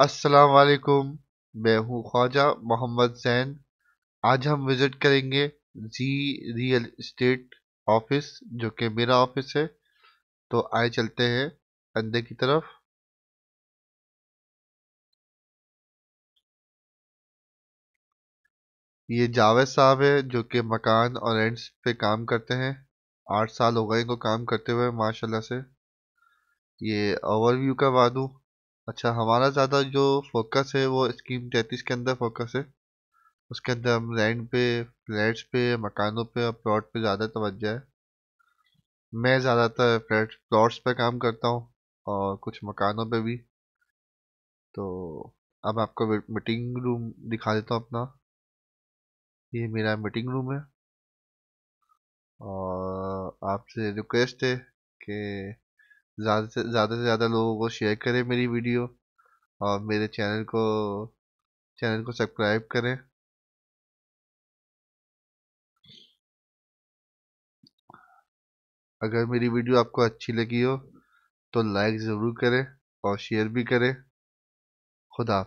वालेकुम मैं हूँ ख्वाजा मोहम्मद जैन आज हम विज़िट करेंगे जी रियल इस्टेट ऑफिस जो कि मेरा ऑफिस है तो आए चलते हैं अंदर की तरफ ये जावेद साहब है जो कि मकान और रेंट्स पे काम करते हैं आठ साल हो गए इनको काम करते हुए माशाल्लाह से ये ओवरव्यू करवा दूँ अच्छा हमारा ज़्यादा जो फोकस है वो स्कीम तैतीस के अंदर फोकस है उसके अंदर हम लैंड पे फ्लैट्स पे मकानों पे और प्लॉट पे ज़्यादा तोज्जा है मैं ज़्यादातर फ्लैट प्लॉट्स पे काम करता हूँ और कुछ मकानों पे भी तो अब आपको मीटिंग रूम दिखा देता हूँ अपना ये मेरा मीटिंग रूम है और आपसे रिक्वेस्ट है कि ज़्यादा से ज़्यादा से ज़्यादा लोगों को शेयर करें मेरी वीडियो और मेरे चैनल को चैनल को सब्सक्राइब करें अगर मेरी वीडियो आपको अच्छी लगी हो तो लाइक ज़रूर करें और शेयर भी करें खुदा